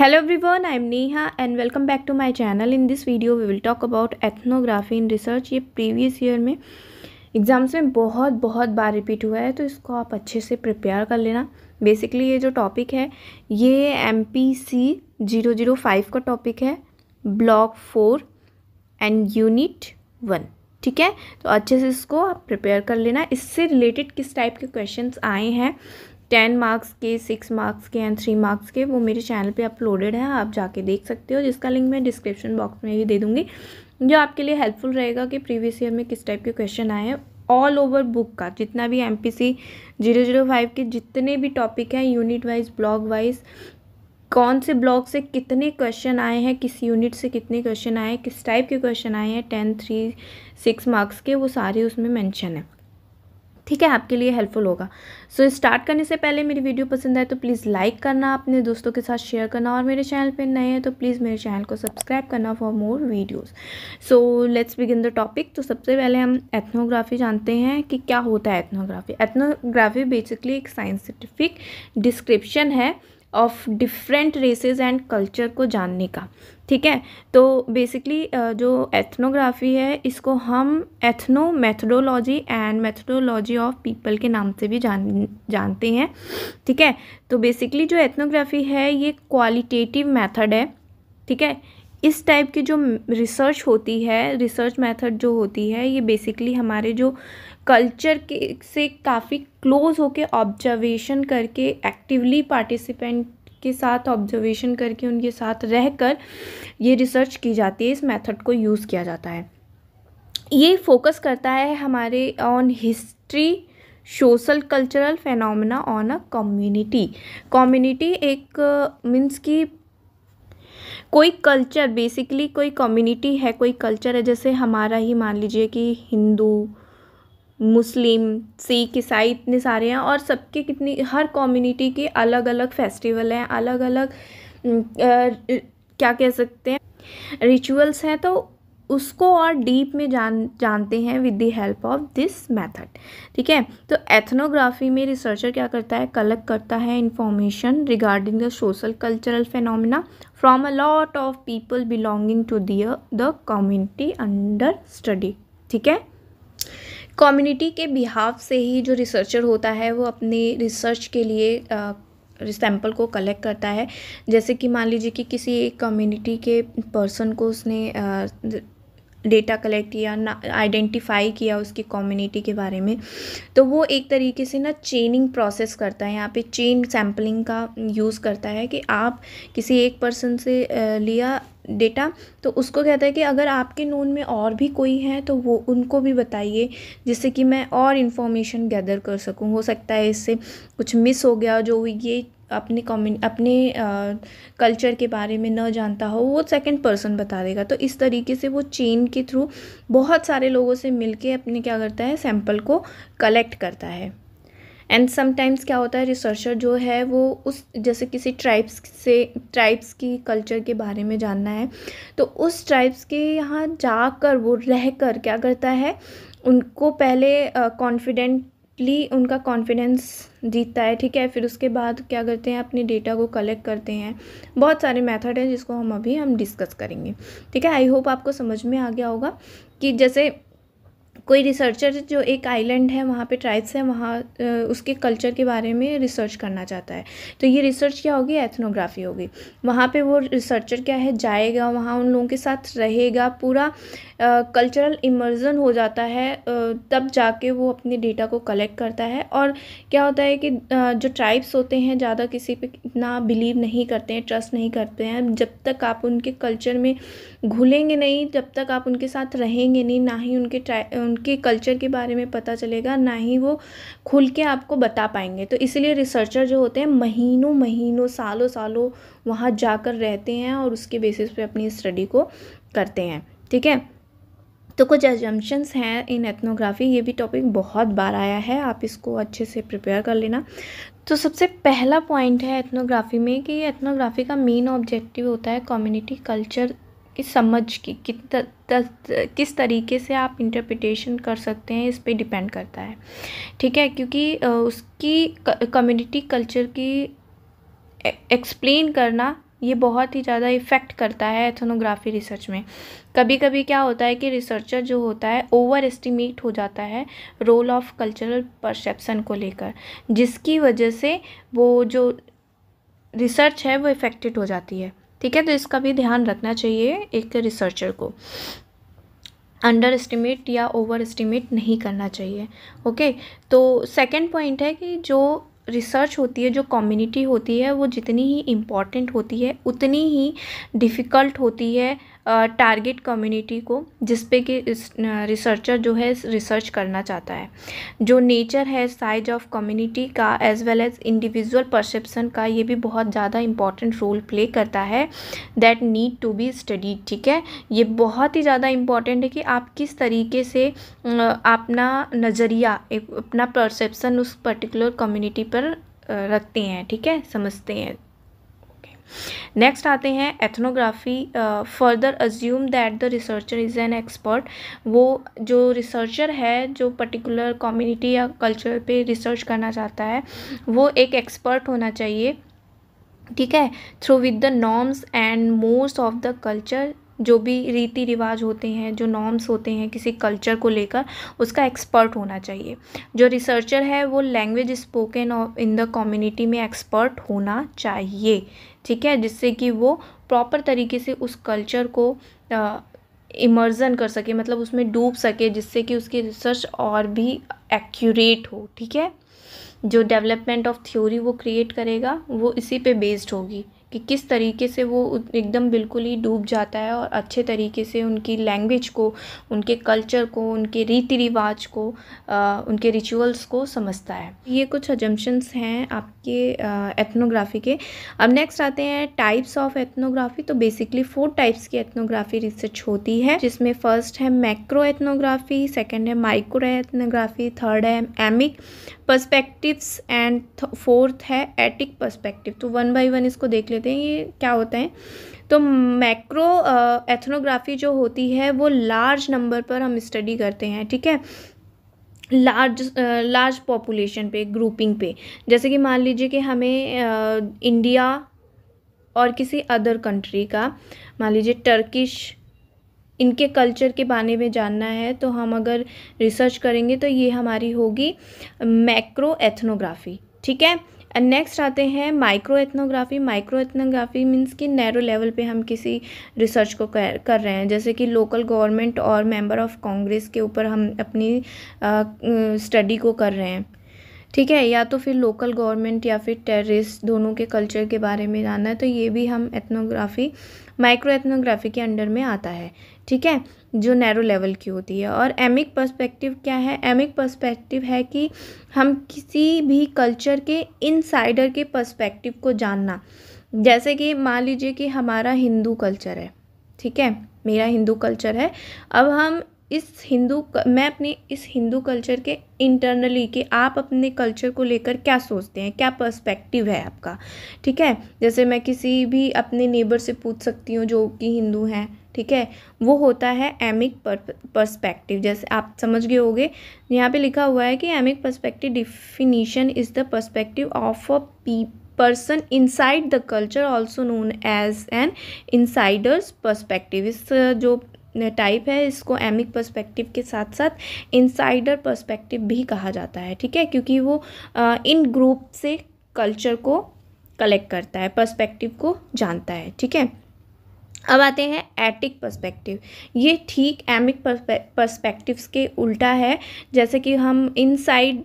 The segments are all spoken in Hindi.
hello everyone I am Neha and welcome back to my channel in this video we will talk about ethnography in research ये प्रीवियस ईयर में एग्ज़ाम्स में बहुत बहुत बार रिपीट हुआ है तो इसको आप अच्छे से प्रिपेयर कर लेना बेसिकली ये जो टॉपिक है ये M P C zero zero five का टॉपिक है block four and unit one ठीक है तो अच्छे से इसको आप प्रिपेयर कर लेना इससे रिलेटेड किस टाइप के क्वेश्चंस आए हैं टेन मार्क्स के सिक्स मार्क्स के एंड थ्री मार्क्स के वो मेरे चैनल पे अपलोडेड हैं आप जाके देख सकते हो जिसका लिंक मैं डिस्क्रिप्शन बॉक्स में भी दे दूँगी जो आपके लिए हेल्पफुल रहेगा कि प्रीवियस ईयर में किस टाइप के क्वेश्चन आए हैं ऑल ओवर बुक का जितना भी M P C zero zero five के जितने भी टॉपिक हैं यूनिट वाइज ब्लॉग वाइज कौन से ब्लॉग से कितने क्वेश्चन आए हैं किस यूनिट से कितने क्वेश्चन आए हैं किस टाइप के क्वेश्चन आए हैं टेन थ्री सिक्स मार्क्स के वो सारे उसमें मेंशन है ठीक है आपके लिए हेल्पफुल होगा सो so, स्टार्ट करने से पहले मेरी वीडियो पसंद आए तो प्लीज़ लाइक करना अपने दोस्तों के साथ शेयर करना और मेरे चैनल पे नए हैं तो प्लीज़ मेरे चैनल को सब्सक्राइब करना for more videos so let's begin the topic तो सबसे पहले हम एथनोग्राफी जानते हैं कि क्या होता है एथनोग्राफी एथनोग्राफी बेसिकली एक साइंसिफिक डिस्क्रिप्शन है of different races and culture को जानने का ठीक है तो बेसिकली जो एथनोग्राफी है इसको हम ethno methodology and methodology of people के नाम से भी जान जानते हैं ठीक है तो बेसिकली जो एथनोग्राफी है ये क्वालिटेटिव मेथड है ठीक है इस टाइप की जो रिसर्च होती है रिसर्च मेथड जो होती है ये बेसिकली हमारे जो कल्चर के से काफ़ी क्लोज होके ऑब्जर्वेशन करके एक्टिवली पार्टिसिपेंट के साथ ऑब्जर्वेशन करके उनके साथ रहकर ये रिसर्च की जाती है इस मेथड को यूज़ किया जाता है ये फोकस करता है हमारे on history social cultural phenomena on a community community एक मीन्स की कोई कल्चर बेसिकली कोई कम्युनिटी है कोई कल्चर है जैसे हमारा ही मान लीजिए कि हिंदू मुस्लिम सिख ईसाई इतने सारे हैं और सबके कितनी हर कम्युनिटी के अलग अलग फेस्टिवल हैं अलग अलग क्या कह सकते हैं रिचुअल्स हैं तो उसको और डीप में जान जानते हैं with the help of this method ठीक है तो एथनोग्राफी में रिसर्चर क्या करता है कलेक्ट करता है information regarding the social cultural phenomena from a lot of people belonging to their the community under study ठीक है कम्युनिटी के बिहाव से ही जो रिसर्चर होता है वो अपने रिसर्च के लिए आ, सैंपल को कलेक्ट करता है जैसे कि मान लीजिए कि किसी एक कम्युनिटी के पर्सन को उसने डेटा कलेक्ट किया ना आइडेंटिफाई किया उसकी कम्युनिटी के बारे में तो वो एक तरीके से ना चेनिंग प्रोसेस करता है यहाँ पे चेन सैम्पलिंग का यूज़ करता है कि आप किसी एक पर्सन से लिया डेटा तो उसको कहता है कि अगर आपके नोन में और भी कोई है तो वो उनको भी बताइए जिससे कि मैं और इन्फॉर्मेशन गैदर कर सकूँ हो सकता है इससे कुछ मिस हो गया जो ये अपने कम्युन अपने कल्चर के बारे में न जानता हो वो सेकंड पर्सन बता देगा तो इस तरीके से वो चेन के थ्रू बहुत सारे लोगों से मिलके अपने क्या करता है सैम्पल को कलेक्ट करता है एंड समटाइम्स क्या होता है रिसर्चर जो है वो उस जैसे किसी ट्राइब्स से ट्राइब्स की कल्चर के बारे में जानना है तो उस ट्राइब्स के यहाँ जाकर वो रह कर क्या करता है उनको पहले कॉन्फिडेंट ली उनका कॉन्फिडेंस जीतता है ठीक है फिर उसके बाद क्या करते हैं अपने डेटा को कलेक्ट करते हैं बहुत सारे मेथड हैं जिसको हम अभी हम डिस्कस करेंगे ठीक है आई होप आपको समझ में आ गया होगा कि जैसे कोई रिसर्चर जो एक आइलैंड है वहाँ पे ट्राइब्स हैं वहाँ उसके कल्चर के बारे में रिसर्च करना चाहता है तो ये रिसर्च क्या होगी एथनोग्राफी होगी वहाँ पे वो रिसर्चर क्या है जाएगा वहाँ उन लोगों के साथ रहेगा पूरा कल्चरल इमर्जन हो जाता है तब जाके वो अपने डेटा को कलेक्ट करता है और क्या होता है कि जो ट्राइब्स होते हैं ज़्यादा किसी पर इतना बिलीव नहीं करते हैं ट्रस्ट नहीं करते हैं जब तक आप उनके कल्चर में घुलेंगे नहीं जब तक आप उनके साथ रहेंगे नहीं ना ही उनके ट्राइ उनके कल्चर के बारे में पता चलेगा ना ही वो खुल के आपको बता पाएंगे तो इसलिए रिसर्चर जो होते हैं महीनों महीनों सालों सालों वहाँ जाकर रहते हैं और उसके बेसिस पे अपनी स्टडी को करते हैं ठीक है तो कुछ एजम्पन्स हैं इन एथनोग्राफी ये भी टॉपिक बहुत बार आया है आप इसको अच्छे से प्रिपेयर कर लेना तो सबसे पहला पॉइंट है एथनोग्राफी में कि एथनोग्राफी का मेन ऑब्जेक्टिव होता है कम्युनिटी कल्चर इस समझ की किस तरीके से आप इंटरप्रिटेशन कर सकते हैं इस पर डिपेंड करता है ठीक है क्योंकि उसकी कम्युनिटी कल्चर की एक्सप्लेन करना ये बहुत ही ज़्यादा इफ़ेक्ट करता है एथनोग्राफी रिसर्च में कभी कभी क्या होता है कि रिसर्चर जो होता है ओवर एस्टिमेट हो जाता है रोल ऑफ कल्चरल परसेप्शन को लेकर जिसकी वजह से वो जो रिसर्च है वो इफ़ेक्टेड हो जाती है ठीक है तो इसका भी ध्यान रखना चाहिए एक रिसर्चर को अंडर एस्टिमेट या ओवर एस्टिमेट नहीं करना चाहिए ओके तो सेकंड पॉइंट है कि जो रिसर्च होती है जो कम्युनिटी होती है वो जितनी ही इम्पॉर्टेंट होती है उतनी ही डिफ़िकल्ट होती है टारगेट कम्युनिटी को जिस पे कि रिसर्चर जो है रिसर्च करना चाहता है जो नेचर है साइज ऑफ कम्युनिटी का as well as individual perception का ये भी बहुत ज़्यादा इंपॉर्टेंट रोल प्ले करता है that need to be study ठीक है ये बहुत ही ज़्यादा इम्पॉर्टेंट है कि आप किस तरीके से अपना नज़रिया अपना परसेप्सन उस पर्टिकुलर कम्युनिटी पर रखते हैं ठीक है समझते हैं नेक्स्ट आते हैं ethnography further assume that the researcher is an expert वो जो रिसर्चर है जो पर्टिकुलर कम्युनिटी या कल्चर पे रिसर्च करना चाहता है वो एक एक्सपर्ट होना चाहिए ठीक है through with the norms and most of the culture जो भी रीति रिवाज होते हैं जो नॉर्म्स होते हैं किसी कल्चर को लेकर उसका एक्सपर्ट होना चाहिए जो रिसर्चर है वो language spoken in the community में एक्सपर्ट होना चाहिए ठीक है जिससे कि वो प्रॉपर तरीके से उस कल्चर को इमर्जन कर सके मतलब उसमें डूब सके जिससे कि उसकी रिसर्च और भी एक्यूरेट हो ठीक है जो डेवलपमेंट ऑफ थ्योरी वो क्रिएट करेगा वो इसी पे बेस्ड होगी कि किस तरीके से वो एकदम बिल्कुल ही डूब जाता है और अच्छे तरीके से उनकी लैंग्वेज को उनके कल्चर को उनके रीति रिवाज को उनके रिचुअल्स को समझता है ये कुछ अजम्पन्स हैं आपके एथनोग्राफी के अब नेक्स्ट आते हैं टाइप्स ऑफ एथनोग्राफी तो बेसिकली फोर टाइप्स की एथनोग्राफी रिसर्च होती है जिसमें फर्स्ट है मैक्रो एथनोग्राफी सेकेंड है माइक्रो एथनोग्राफी थर्ड है एमिक पर्सपेक्टिव्स एंड फोर्थ है एटिक पर्सपेक्टिव तो वन बाय वन इसको देख लेते हैं ये क्या होते हैं तो मैक्रो एथनोग्राफी uh, जो होती है वो लार्ज नंबर पर हम स्टडी करते हैं ठीक है लार्ज लार्ज पॉपुलेशन पे ग्रुपिंग पे जैसे कि मान लीजिए कि हमें इंडिया uh, और किसी अदर कंट्री का मान लीजिए टर्किश इनके कल्चर के बारे में जानना है तो हम अगर रिसर्च करेंगे तो ये हमारी होगी मैक्रो एथनोग्राफ़ी ठीक है एंड नेक्स्ट आते हैं micro ethnography micro ethnography means कि नैरो लेवल पे हम किसी रिसर्च को कर, कर रहे हैं जैसे कि लोकल गवर्नमेंट और मेंबर ऑफ कांग्रेस के ऊपर हम अपनी स्टडी को कर रहे हैं ठीक है या तो फिर लोकल गवर्नमेंट या फिर टेररिस्ट दोनों के कल्चर के बारे में जानना है तो ये भी हम एथनोग्राफी माइक्रो एथनोग्राफी के अंडर में आता है ठीक है जो नैरो लेवल की होती है और एमिक पर्सपेक्टिव क्या है एमिक पर्सपेक्टिव है कि हम किसी भी कल्चर के इनसाइडर के पर्सपेक्टिव को जानना जैसे कि मान लीजिए कि हमारा हिंदू कल्चर है ठीक है मेरा हिंदू कल्चर है अब हम इस हिंदू मैं अपने इस हिंदू कल्चर के इंटरनली कि आप अपने कल्चर को लेकर क्या सोचते हैं क्या पर्सपेक्टिव है आपका ठीक है जैसे मैं किसी भी अपने नेबर से पूछ सकती हूँ जो कि हिंदू हैं ठीक है वो होता है एमिक पर्सपेक्टिव जैसे आप समझ गए होगे यहाँ पे लिखा हुआ है कि emic perspective definition is the perspective of a p person inside the culture also known as an insider's perspective इस जो टाइप है इसको एमिक पर्सपेक्टिव के साथ साथ इनसाइडर पर्सपेक्टिव भी कहा जाता है ठीक है क्योंकि वो इन ग्रुप से कल्चर को कलेक्ट करता है पर्सपेक्टिव को जानता है ठीक है अब आते हैं एटिक पर्सपेक्टिव ये ठीक एमिक पर्सपेक्टिव्स के उल्टा है जैसे कि हम इनसाइड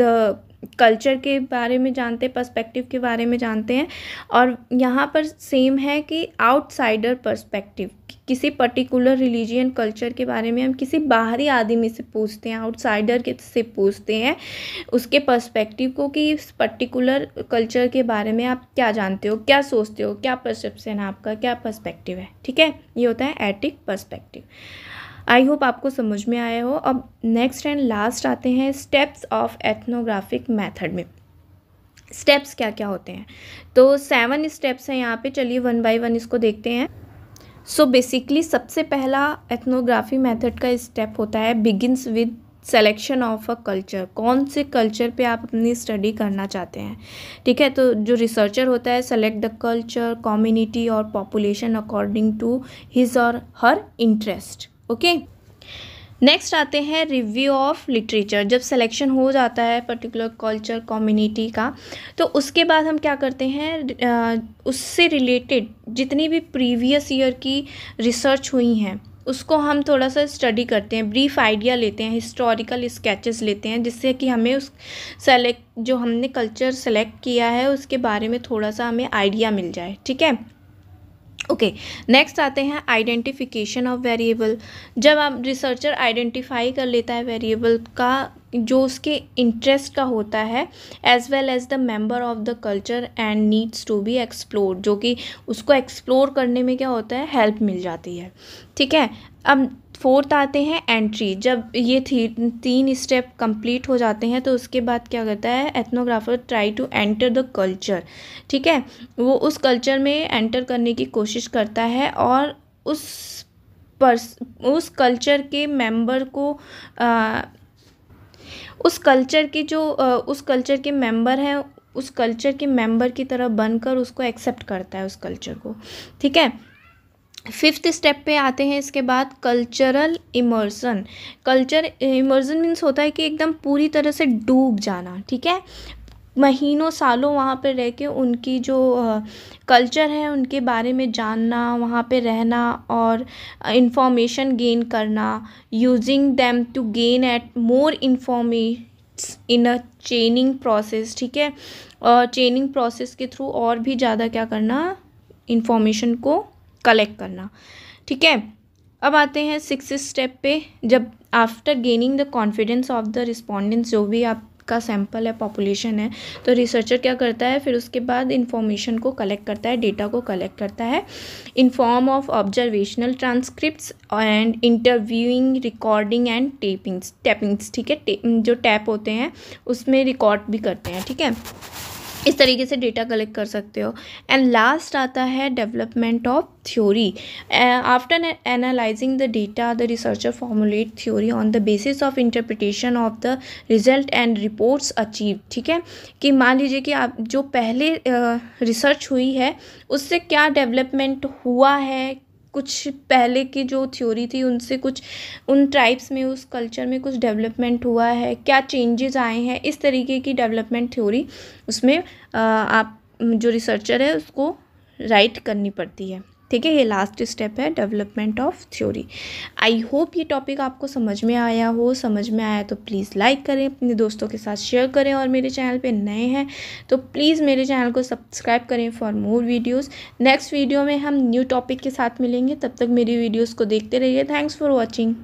द कल्चर के बारे में जानते हैं पर्सपेक्टिव के बारे में जानते हैं और यहाँ पर सेम है कि आउटसाइडर पर्सपेक्टिव किसी पर्टिकुलर रिलीजियन कल्चर के बारे में हम किसी बाहरी आदमी से पूछते हैं आउटसाइडर के से पूछते हैं उसके पर्सपेक्टिव को कि इस पर्टिकुलर कल्चर के बारे में आप क्या जानते हो क्या सोचते हो क्या परसेप्शन है आपका क्या पर्सपेक्टिव है ठीक है ये होता है एटिक पर्सपेक्टिव आई होप आपको समझ में आया हो अब नेक्स्ट एंड लास्ट आते हैं स्टेप्स ऑफ एथनोग्राफिक मेथड में स्टेप्स क्या क्या होते हैं तो सेवन स्टेप्स हैं यहाँ पे चलिए वन बाय वन इसको देखते हैं सो so बेसिकली सबसे पहला एथनोग्राफी मेथड का स्टेप होता है begins with selection of a culture कौन से कल्चर पे आप अपनी स्टडी करना चाहते हैं ठीक है तो जो रिसर्चर होता है सेलेक्ट द कल्चर कम्युनिटी और population according to his or her interest okay next आते हैं रिव्यू ऑफ लिटरेचर जब सिलेक्शन हो जाता है पर्टिकुलर कल्चर कम्युनिटी का तो उसके बाद हम क्या करते हैं उससे रिलेटेड जितनी भी प्रीवियस ईयर की रिसर्च हुई हैं उसको हम थोड़ा सा स्टडी करते हैं ब्रीफ आइडिया लेते हैं हिस्टोरिकल स्केचेस लेते हैं जिससे कि हमें उस सेलेक्ट जो हमने कल्चर सेलेक्ट किया है उसके बारे में थोड़ा सा हमें आइडिया मिल जाए ठीक है ओके okay, नेक्स्ट आते हैं आइडेंटिफिकेशन ऑफ वेरिएबल जब आप रिसर्चर आइडेंटिफाई कर लेता है वेरिएबल का जो उसके इंटरेस्ट का होता है as well as the member of the culture and needs to be explore जो कि उसको एक्सप्लोर करने में क्या होता है हेल्प मिल जाती है ठीक है अब फोर्थ आते हैं एंट्री जब ये थी तीन स्टेप कंप्लीट हो जाते हैं तो उसके बाद क्या करता है ethnographer try to enter the culture ठीक है वो उस कल्चर में एंटर करने की कोशिश करता है और उस पर्स उस कल्चर के मेंबर को आ, उस कल्चर के जो आ, उस कल्चर के मेंबर हैं उस कल्चर के मेंबर की तरह बनकर उसको एक्सेप्ट करता है उस कल्चर को ठीक है फिफ्थ स्टेप पे आते हैं इसके बाद cultural immersion culture immersion means होता है कि एकदम पूरी तरह से डूब जाना ठीक है महीनों सालों वहाँ पर रह के उनकी जो कल्चर है उनके बारे में जानना वहाँ पर रहना और इंफॉर्मेशन गेन करना using them to gain at more informants in a chaining process ठीक है चेनिंग प्रोसेस के थ्रू और भी ज़्यादा क्या करना इन्फॉर्मेशन को कलेक्ट करना ठीक है अब आते हैं सिक्स स्टेप पे जब after gaining the confidence of the respondent जो भी आप का सैंपल है पॉपुलेशन है तो रिसर्चर क्या करता है फिर उसके बाद इंफॉर्मेशन को कलेक्ट करता है डेटा को कलेक्ट करता है in form of observational transcripts and interviewing recording and tapings tapings ठीक है जो टैप होते हैं उसमें रिकॉर्ड भी करते हैं ठीक है इस तरीके से डेटा कलेक्ट कर सकते हो एंड लास्ट आता है development of theory after analyzing the data the researcher formulate theory on the basis of interpretation of the result and reports achieve ठीक है कि मान लीजिए कि आप जो पहले रिसर्च uh, हुई है उससे क्या डेवलपमेंट हुआ है कुछ पहले की जो थ्योरी थी उनसे कुछ उन ट्राइब्स में उस कल्चर में कुछ डेवलपमेंट हुआ है क्या चेंजेस आए हैं इस तरीके की डेवलपमेंट थ्योरी उसमें आप जो रिसर्चर है उसको राइट करनी पड़ती है ठीक है ये लास्ट स्टेप है development of theory I hope ये टॉपिक आपको समझ में आया हो समझ में आया तो प्लीज़ लाइक करें अपने दोस्तों के साथ शेयर करें और मेरे चैनल पे नए हैं तो प्लीज़ मेरे चैनल को सब्सक्राइब करें for more videos next video में हम न्यू टॉपिक के साथ मिलेंगे तब तक मेरी वीडियोज़ को देखते रहिए थैंक्स फॉर वॉचिंग